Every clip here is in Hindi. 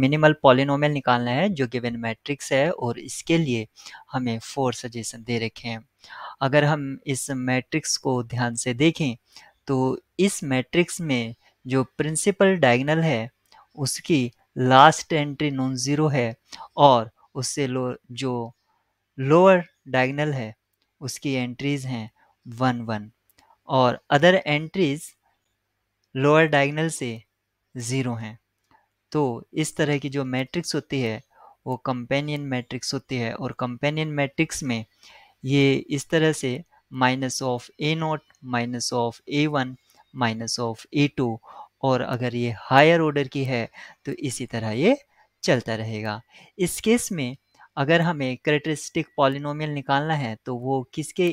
मिनिमल पॉलिनोमियल निकालना है जो गिवन मैट्रिक्स है और इसके लिए हमें फोर सजेशन दे रखे हैं अगर हम इस मैट्रिक्स को ध्यान से देखें तो इस मैट्रिक्स में जो प्रिंसिपल डायगनल है उसकी लास्ट एंट्री नॉन ज़ीरो है और उससे लो जो लोअर डायगनल है उसकी एंट्रीज़ हैं वन वन और अदर एंट्रीज़ लोअर डायगनल से ज़ीरो हैं तो इस तरह की जो मैट्रिक्स होती है वो कंपेनियन मैट्रिक्स होती है और कंपेनियन मैट्रिक्स में ये इस तरह से minus of a naught minus of a one minus of a two और अगर ये हायर ऑर्डर की है तो इसी तरह ये चलता रहेगा इस केस में अगर हमें करेक्टरिस्टिक पॉलिनोमियल निकालना है तो वो किसके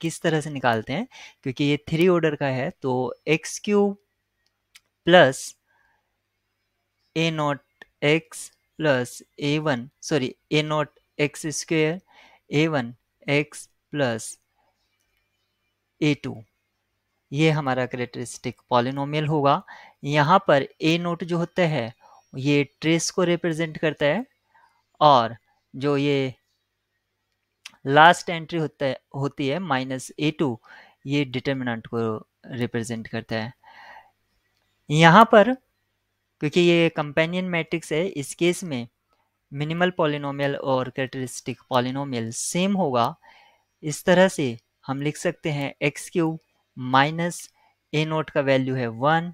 किस तरह से निकालते हैं क्योंकि ये थ्री ऑर्डर का है तो x cube plus a naught x plus a1 sorry a naught x square a1 x plus a2 ये हमारा करेक्टरिस्टिक पॉलिनोमियल होगा यहाँ पर ए नोट जो होता है ये ट्रेस को रिप्रेजेंट करता है और जो ये लास्ट एंट्री होता है होती है माइनस ए टू ये डिटर्मिनेंट को रिप्रेजेंट करता है यहाँ पर क्योंकि ये कंपेनियन मैट्रिक्स है इस केस में मिनिमल पॉलिनोमियल और कैरेक्टरिस्टिक पॉलिनोमियल सेम होगा इस तरह से हम लिख सकते हैं x cube minus a naught का वैल्यू है वन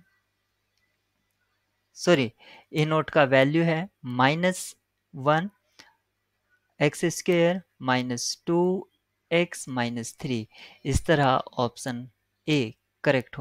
सॉरी ए नोट का वैल्यू है minus one x square minus two x minus three इस तरह ऑप्शन ए करेक्ट हो